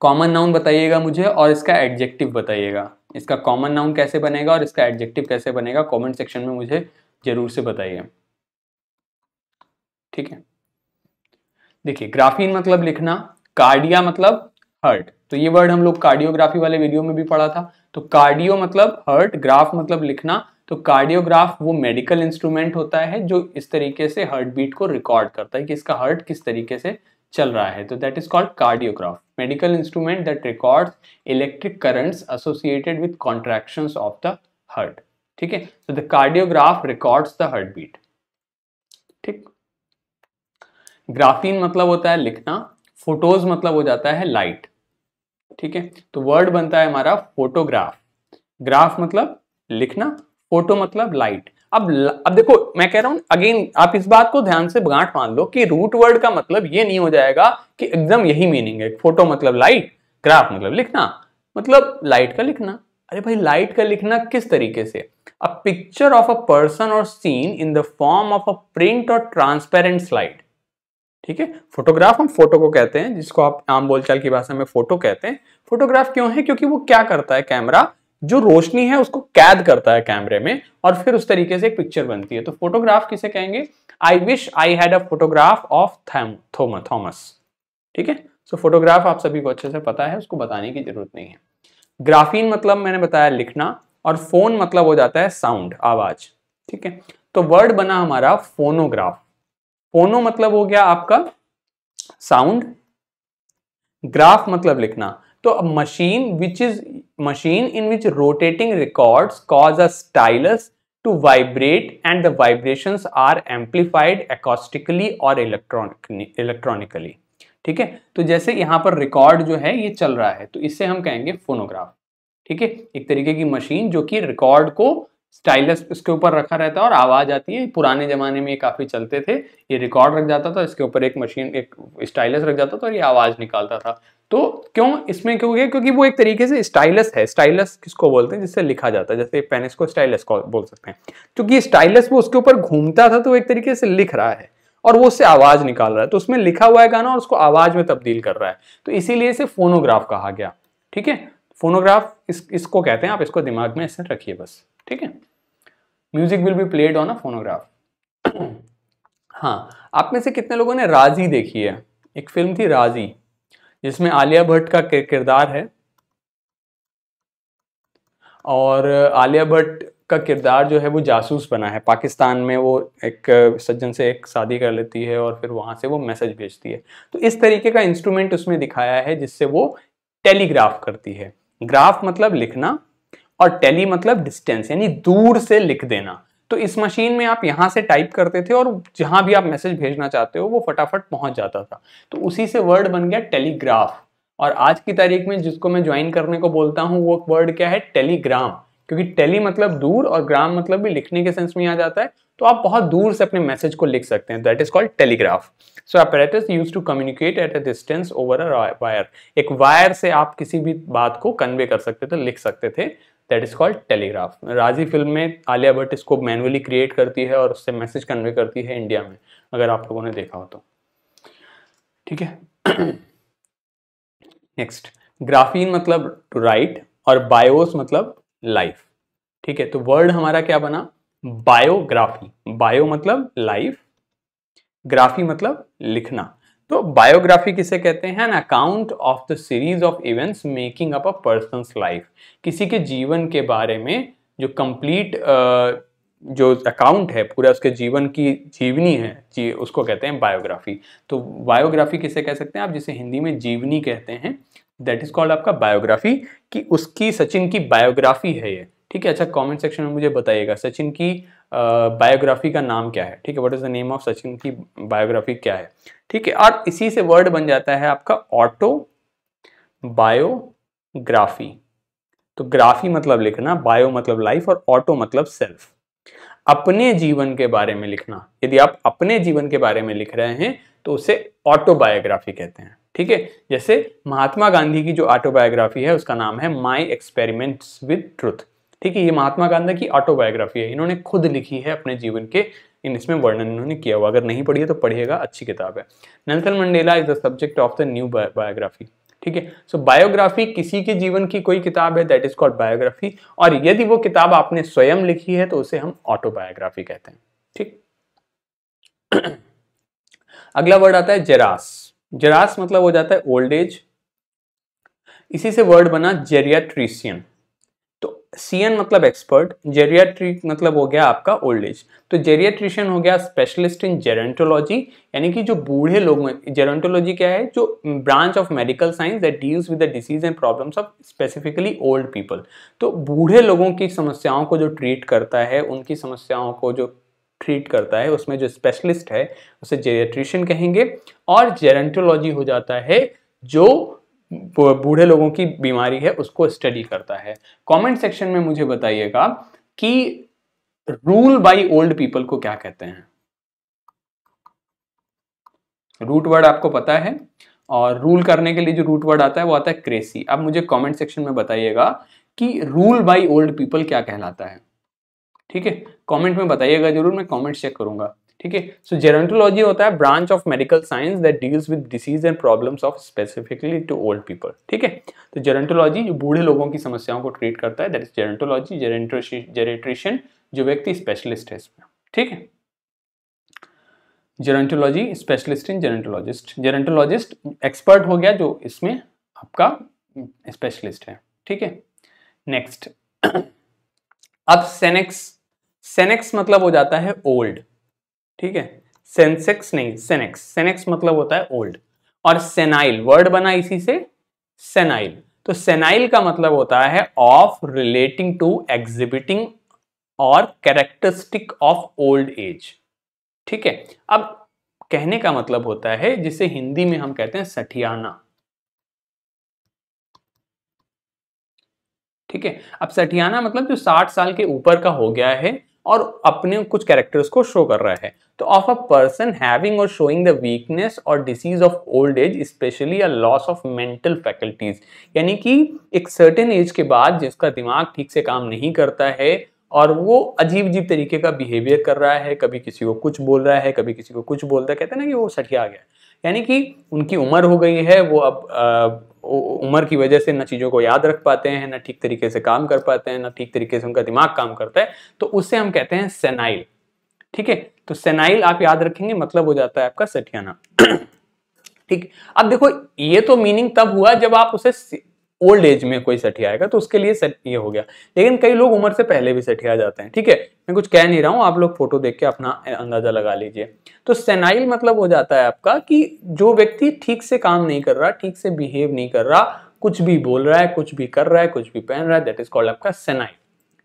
कॉमन नाउन बताइएगा मुझे और इसका एडजेक्टिव बताइएगा इसका कॉमन नाउन कैसे बनेगा और इसका एडजेक्टिव कैसे बनेगा कॉमेंट सेक्शन में मुझे ज़रूर से बताइए ठीक है देखिए ग्राफीन मतलब लिखना कार्डिया मतलब हर्ट तो ये वर्ड हम लोग कार्डियोग्राफी वाले वीडियो में भी पढ़ा था तो कार्डियो मतलब हर्ट ग्राफ मतलब लिखना तो कार्डियोग्राफ वो मेडिकल इंस्ट्रूमेंट होता है जो इस तरीके से हर्ट बीट को रिकॉर्ड करता है कि इसका हर्ट किस तरीके से चल रहा है तो that is called cardiograph medical instrument that record electric currents associated with contraction of the heart ठीक है so the cardiograph records the heart beat ठीक ग्राफीन मतलब होता है लिखना फोटोज मतलब हो जाता है लाइट ठीक है तो वर्ड बनता है हमारा फोटोग्राफ ग्राफ मतलब लिखना फोटो मतलब लाइट अब अब देखो मैं कह रहा हूं अगेन आप इस बात को ध्यान से गांठ मान लो कि रूट वर्ड का मतलब ये नहीं हो जाएगा कि एकदम यही मीनिंग है फोटो मतलब लाइट ग्राफ मतलब लिखना मतलब लाइट का लिखना अरे भाई लाइट का लिखना किस तरीके से a picture of a person or scene in the form of a print or transparent slide ठीक है फोटोग्राफ हम फोटो को कहते हैं जिसको आप आम बोलचाल की भाषा में फोटो कहते हैं फोटोग्राफ क्यों है क्योंकि वो क्या करता है कैमरा जो रोशनी है उसको कैद करता है कैमरे में और फिर उस तरीके से एक पिक्चर बनती है तो फोटोग्राफ किसे कहेंगे I wish I had a photograph of Thomas Thomas ठीक है सो फोटोग्राफ आप सभी को अच्छे से पता है उसको बताने की जरूरत नहीं है ग्राफीन मतलब मैंने बताया लिखना और फोन मतलब हो जाता है साउंड आवाज ठीक है तो वर्ड बना हमारा फोनोग्राफ फोनो मतलब हो गया आपका साउंड ग्राफ मतलब लिखना तो अब machine which is machine in which rotating record cause a stylus to vibrate and the vibration are amplified acoustically or electronic electronically ठीक है तो जैसे यहाँ पर रिकॉर्ड जो है ये चल रहा है तो इससे हम कहेंगे फोनोग्राफ ठीक है एक तरीके की मशीन जो कि रिकॉर्ड को स्टाइलस इसके ऊपर रखा रहता है और आवाज आती है पुराने जमाने में ये काफी चलते थे ये रिकॉर्ड रख जाता था इसके ऊपर एक मशीन एक स्टाइलस रख जाता था और ये आवाज निकालता था तो क्यों इसमें क्यों गया क्योंकि वो एक तरीके से स्टाइलस है स्टाइलस किसको बोलते हैं जिससे लिखा जाता है जैसे पेन इसको स्टाइलस बोल सकते हैं क्योंकि स्टाइलस वो उसके ऊपर घूमता था तो एक तरीके से लिख रहा है और वो उससे आवाज निकाल रहा है तो उसमें लिखा हुआ है गाना और उसको आवाज में तब्दील कर रहा है तो इसीलिए इसे फोनोग्राफ कहा गया ठीक है फोनोग्राफ इस इसको कहते हैं आप इसको दिमाग में ऐसे रखिए बस ठीक है music will be played on a phonograph हाँ आप में से कितने लोगों ने राजी देखी है एक फिल्म थी राजी जिसमें आलिया भट्ट का किरदार है और आलिया भट्ट का किरदार जो है वो जासूस बना है पाकिस्तान में वो एक सज्जन से एक शादी कर लेती है और फिर वहां से वो मैसेज भेजती है तो इस तरीके का इंस्ट्रूमेंट उसमें दिखाया है जिससे वो टेलीग्राफ करती है ग्राफ मतलब लिखना और टेली मतलब डिस्टेंस यानी दूर से लिख देना तो इस मशीन में आप यहां से टाइप करते थे और जहां भी आप मैसेज भेजना चाहते हो वो फटाफट पहुंच जाता था तो उसी से वर्ड बन गया टेलीग्राफ और आज की तारीख में जिसको मैं ज्वाइन करने को बोलता हूँ वो वर्ड क्या है टेलीग्राम क्योंकि टेली मतलब दूर और ग्राम मतलब भी लिखने के सेंस में आ जाता है तो आप बहुत दूर से अपने मैसेज को लिख सकते हैं that is called telegraph so apparatus used to communicate at a distance over a wire एक वायर से आप किसी भी बात को कन्वे कर सकते थे लिख सकते थे that is called telegraph Raazi film में आलिया भट्ट इसको मैनुअली क्रिएट करती है और उससे मैसेज कन्वे करती है इंडिया में अगर आप लोगों ने देखा हो तो ठीक है नेक्स्ट ग्राफीन मतलब टू राइट और बायोस मतलब लाइफ ठीक है तो वर्ड हमारा क्या बना बायोग्राफी बायो मतलब लाइफ ग्राफी मतलब लिखना तो बायोग्राफी किसे कहते हैं an account of the series of events making up a person life किसी के जीवन के बारे में जो कंप्लीट जो अकाउंट है पूरा उसके जीवन की जीवनी है जी उसको कहते हैं बायोग्राफी तो बायोग्राफी किसे कह सकते हैं आप जिसे हिंदी में जीवनी कहते हैं दैट इज कॉल्ड आपका बायोग्राफी कि उसकी सचिन की बायोग्राफी है ये ठीक है अच्छा कमेंट सेक्शन में मुझे बताइएगा सचिन की बायोग्राफी का नाम क्या है ठीक है what is the name of Sachin की बायोग्राफी क्या है ठीक है और इसी से वर्ड बन जाता है आपका ऑटो बायोग्राफी तो ग्राफी मतलब लिखना बायो मतलब लाइफ और ऑटो मतलब सेल्फ अपने जीवन के बारे में लिखना यदि आप अपने जीवन के बारे में लिख रहे हैं तो उसे ऑटोबायोग्राफी कहते हैं ठीक है जैसे महात्मा गांधी की जो ऑटोबायोग्राफी है उसका नाम है माई एक्सपेरिमेंट्स विद ट्रुथ ठीक है ये महात्मा गांधी की ऑटोबायोग्राफी है इन्होंने खुद लिखी है अपने जीवन के इन इसमें वर्णन इन्होंने किया हुआ अगर नहीं पढ़िए तो पढ़िएगा अच्छी किताब है Nelson Mandela is the subject of the new biography ठीक है सो बायोग्राफी किसी के जीवन की कोई किताब है दैट इज कॉल्ड बायोग्राफी और यदि वो किताब आपने स्वयं लिखी है तो उसे हम ऑटोबायोग्राफी कहते हैं ठीक अगला वर्ड आता है जेरास जेरास मतलब हो जाता है ओल्ड एज इसी से वर्ड बना जेरियाट्रीसियन एन मतलब एक्सपर्ट जेरियाट्रिक मतलब हो गया आपका ओल्ड एज तो जेरियाट्रिशियन हो गया स्पेशलिस्ट इन जेरेंटोलॉजी यानी कि जो बूढ़े लोग में जेरेंटोलॉजी क्या है जो branch of medical science that deals with the disease and problems of specifically old people तो बूढ़े लोगों की समस्याओं को जो ट्रीट करता है उनकी समस्याओं को जो ट्रीट करता है उसमें जो स्पेशलिस्ट है उसे जेरियाट्रिशियन कहेंगे और जेरेंटोलॉजी हो जाता है जो बूढ़े लोगों की बीमारी है उसको स्टडी करता है कमेंट सेक्शन में मुझे बताइएगा कि रूल बाय ओल्ड पीपल को क्या कहते हैं रूट वर्ड आपको पता है और रूल करने के लिए जो रूट वर्ड आता है वो आता है क्रेसी अब मुझे कमेंट सेक्शन में बताइएगा कि रूल बाय ओल्ड पीपल क्या कहलाता है ठीक है कमेंट में बताइएगा जरूर मैं कमेंट चेक करूंगा ठीक है सो जेरोंटोलॉजी होता है branch of medical science that deals with disease and problems of specifically to old people ठीक है तो जेरोंटोलॉजी जो बूढ़े लोगों की समस्याओं को ट्रीट करता है दैट इज जेरोंटोलॉजी जेरेट्रिशियन जो व्यक्ति स्पेशलिस्ट है इसमें ठीक है gerontology specialist in gerontologist gerontologist expert हो गया जो इसमें आपका स्पेशलिस्ट है ठीक है नेक्स्ट अब सेनेक्स सेनेक्स मतलब हो जाता है ओल्ड ठीक है सेंसेक्स नहीं सेनेक्स सेनेक्स मतलब होता है ओल्ड और सेनाइल वर्ड बना इसी से सेनाइल तो सेनाइल का मतलब होता है of relating to exhibiting or characteristic of old age ठीक है अब कहने का मतलब होता है जिसे हिंदी में हम कहते हैं सठियाना ठीक है अब सठियाना मतलब जो 60 साल के ऊपर का हो गया है और अपने कुछ कैरेक्टर्स को शो कर रहा है तो of a person having or showing the weakness or disease of old age especially a loss of mental faculties यानी कि एक सर्टेन एज के बाद जिसका दिमाग ठीक से काम नहीं करता है और वो अजीब अजीब तरीके का बिहेवियर कर रहा है कभी किसी को कुछ बोल रहा है कभी किसी को कुछ बोलता है कहते हैं ना कि वो सठिया गया यानी कि उनकी उम्र हो गई है वो अब उम्र की वजह से ना चीज़ों को याद रख पाते हैं ना ठीक तरीके से काम कर पाते हैं ना ठीक तरीके से उनका दिमाग काम करता है तो उससे हम कहते हैं सेनाइल ठीक है तो सेनाइल आप याद रखेंगे मतलब हो जाता है आपका सठियाना ठीक अब देखो ये तो मीनिंग तब हुआ जब आप उसे ओल्ड एज में कोई आएगा तो उसके लिए सर ये हो गया लेकिन कई लोग उम्र से पहले भी सठिया जाते हैं ठीक है मैं कुछ कह नहीं रहा हूँ आप लोग फोटो देख के अपना अंदाजा लगा लीजिए तो सेनाइल मतलब हो जाता है आपका कि जो व्यक्ति ठीक से काम नहीं कर रहा ठीक से बिहेव नहीं कर रहा कुछ भी बोल रहा है कुछ भी कर रहा है कुछ भी पहन रहा है दैट इज कॉल्ड आपका सेनाइल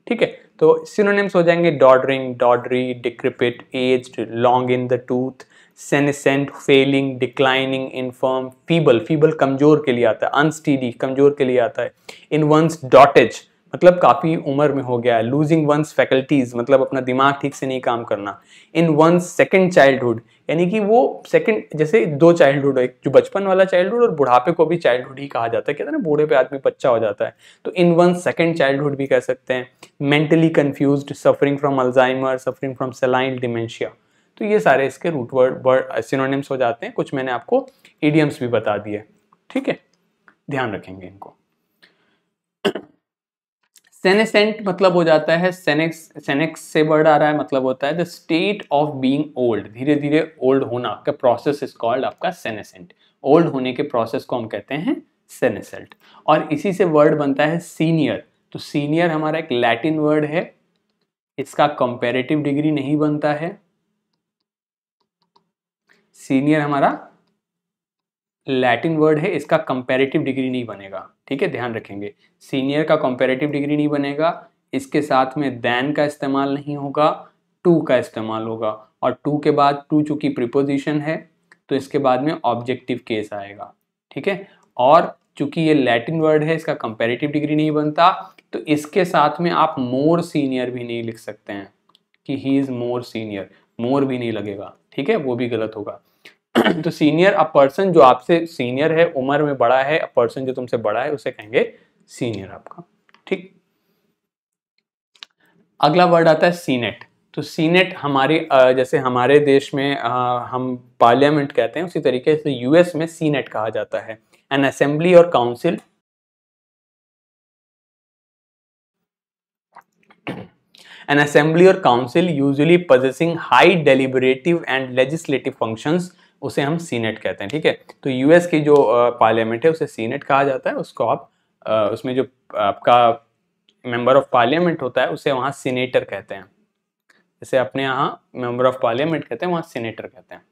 ठीक है तो सिनोनिम्स हो जाएंगे doddering doddery decrepit aged long in the tooth senescent failing declining infirm feeble feeble कमजोर के लिए आता है अनस्टीडी कमजोर के लिए आता है इन वंस डॉटेज मतलब काफ़ी उम्र में हो गया है लूजिंग वंस फैकल्टीज मतलब अपना दिमाग ठीक से नहीं काम करना इन वंस सेकेंड चाइल्डहुड यानी कि वो सेकंड जैसे दो चाइल्डहुड है जो बचपन वाला चाइल्डहुड और बुढ़ापे को भी चाइल्डहुड ही कहा जाता है कहते हैं ना बूढ़े पे आदमी बच्चा हो जाता है तो इन वन सेकंड चाइल्डहुड भी कह सकते हैं mentally confused suffering from Alzheimer suffering from सेलाइन डिमेंशिया तो ये सारे इसके रूट वर्ड वर्ड सिनोनिम्स हो जाते हैं कुछ मैंने आपको ईडियम्स भी बता दिए ठीक है ध्यान रखेंगे इनको सेनेसेंट मतलब हो जाता है सेनेक्स सेनेक्स से वर्ड आ रहा है मतलब होता है the state of being old धीरे धीरे ओल्ड होना आपका प्रोसेस इज कॉल्ड आपका सेनेसेंट ओल्ड होने के प्रोसेस को हम कहते हैं सेनेसेंट और इसी से वर्ड बनता है सीनियर तो सीनियर हमारा एक लैटिन वर्ड है इसका कंपेरेटिव डिग्री नहीं बनता है सीनियर हमारा लैटिन वर्ड है इसका कंपेरेटिव डिग्री नहीं बनेगा ठीक है ध्यान रखेंगे सीनियर का कंपेरेटिव डिग्री नहीं बनेगा इसके साथ में दैन का इस्तेमाल नहीं होगा टू का इस्तेमाल होगा और टू के बाद टू चूँकि प्रिपोजिशन है तो इसके बाद में ऑब्जेक्टिव केस आएगा ठीक है और चूंकि ये लैटिन वर्ड है इसका कंपेरेटिव डिग्री नहीं बनता तो इसके साथ में आप मोर सीनियर भी नहीं लिख सकते हैं कि ही इज़ मोर सीनियर मोर भी नहीं लगेगा ठीक है वो भी गलत होगा तो सीनियर अ पर्सन जो आपसे सीनियर है उम्र में बड़ा है अ पर्सन जो तुमसे बड़ा है उसे कहेंगे सीनियर आपका ठीक अगला वर्ड आता है सीनेट e तो सीनेट e हमारे जैसे हमारे देश में हम पार्लियामेंट कहते हैं उसी तरीके से यूएस में सीनेट e कहा जाता है an assembly or council an assembly or council usually possessing high deliberative and legislative functions उसे हम सीनेट कहते हैं ठीक है तो यूएस की जो पार्लियामेंट है उसे सीनेट कहा जाता है उसको आप उसमें जो आपका मेंबर ऑफ पार्लियामेंट होता है उसे वहाँ सीनेटर कहते हैं जैसे अपने यहाँ मेंबर ऑफ पार्लियामेंट कहते हैं वहाँ सीनेटर कहते हैं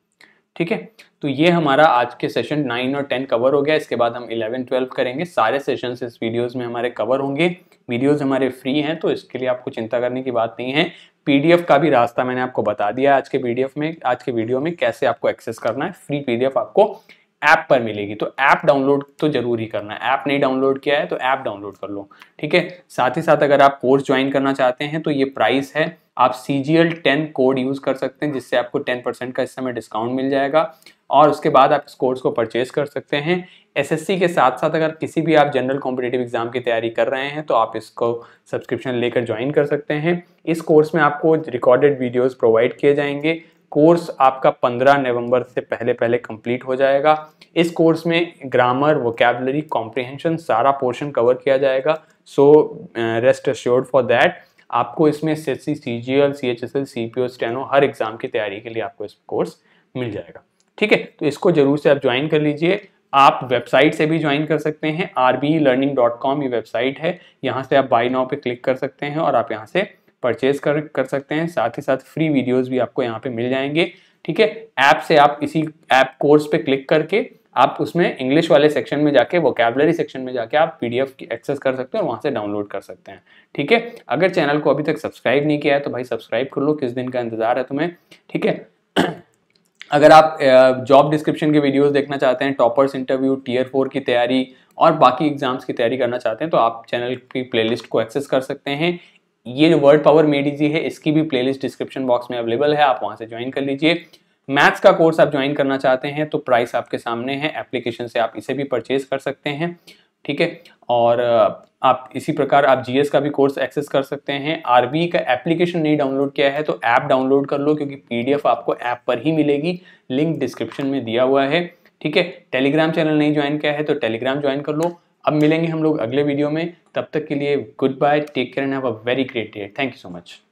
ठीक है तो ये हमारा आज के सेशन नाइन और टेन कवर हो गया इसके बाद हम इलेवन ट्वेल्व करेंगे सारे सेशंस इस वीडियोस में हमारे कवर होंगे वीडियोस हमारे फ्री हैं तो इसके लिए आपको चिंता करने की बात नहीं है पीडीएफ का भी रास्ता मैंने आपको बता दिया आज के पीडीएफ में आज के वीडियो में कैसे आपको एक्सेस करना है फ्री पीडीएफ आपको ऐप पर मिलेगी तो ऐप डाउनलोड तो जरूर ही करना है ऐप नहीं डाउनलोड किया है तो ऐप डाउनलोड कर लो ठीक है साथ ही साथ अगर आप कोर्स ज्वाइन करना चाहते हैं तो ये प्राइस है आप C G L ten code use कर सकते हैं जिससे आपको टेन परसेंट का इस समय डिस्काउंट मिल जाएगा और उसके बाद आप इस कोर्स को परचेज कर सकते हैं एसएससी के साथ साथ अगर किसी भी आप जनरल कॉम्पिटेटिव एग्जाम की तैयारी कर रहे हैं तो आप इसको सब्सक्रिप्शन लेकर ज्वाइन कर सकते हैं इस कोर्स में आपको रिकॉर्डेड वीडियोस प्रोवाइड किए जाएंगे कोर्स आपका 15 नवंबर से पहले पहले कंप्लीट हो जाएगा इस कोर्स में ग्रामर वोकेबलरी कॉम्प्रिहेंशन सारा पोर्शन कवर किया जाएगा so rest assured for that आपको इसमें S S C C G L C H S L C P O steno हर एग्ज़ाम की तैयारी के लिए आपको इस कोर्स मिल जाएगा ठीक है तो इसको जरूर से आप ज्वाइन कर लीजिए आप वेबसाइट से भी ज्वाइन कर सकते हैं आर बी ये वेबसाइट है यहाँ से आप बाई नाव पे क्लिक कर सकते हैं और आप यहाँ से परचेज कर कर सकते हैं साथ ही साथ फ्री वीडियोस भी आपको यहाँ पे मिल जाएंगे ठीक है ऐप से आप इसी ऐप कोर्स पे क्लिक करके आप उसमें इंग्लिश वाले सेक्शन में जाके वोकेबलरी सेक्शन में जाके आप पीडीएफ एक्सेस कर सकते हैं और वहाँ से डाउनलोड कर सकते हैं ठीक है अगर चैनल को अभी तक सब्सक्राइब नहीं किया है तो भाई सब्सक्राइब कर लो किस दिन का इंतजार है तुम्हें ठीक है अगर आप जॉब डिस्क्रिप्शन के वीडियोस देखना चाहते हैं टॉपर्स इंटरव्यू टीयर फोर की तैयारी और बाकी एग्जाम्स की तैयारी करना चाहते हैं तो आप चैनल की प्लेलिस्ट को एक्सेस कर सकते हैं ये जो वर्ल्ड पावर मेड इजी है इसकी भी प्लेलिस्ट डिस्क्रिप्शन बॉक्स में अवेलेबल है आप वहाँ से ज्वाइन कर लीजिए मैथ्स का कोर्स आप ज्वाइन करना चाहते हैं तो प्राइस आपके सामने है एप्लीकेशन से आप इसे भी परचेज कर सकते हैं ठीक है और आप इसी प्रकार आप जीएस का भी कोर्स एक्सेस कर सकते हैं आरबी e का एप्लीकेशन नहीं डाउनलोड किया है तो ऐप डाउनलोड कर लो क्योंकि पीडीएफ आपको ऐप पर ही मिलेगी लिंक डिस्क्रिप्शन में दिया हुआ है ठीक है टेलीग्राम चैनल नहीं ज्वाइन किया है तो टेलीग्राम ज्वाइन कर लो अब मिलेंगे हम लोग अगले वीडियो में तब तक के लिए good bye take care and have a very great day thank you so much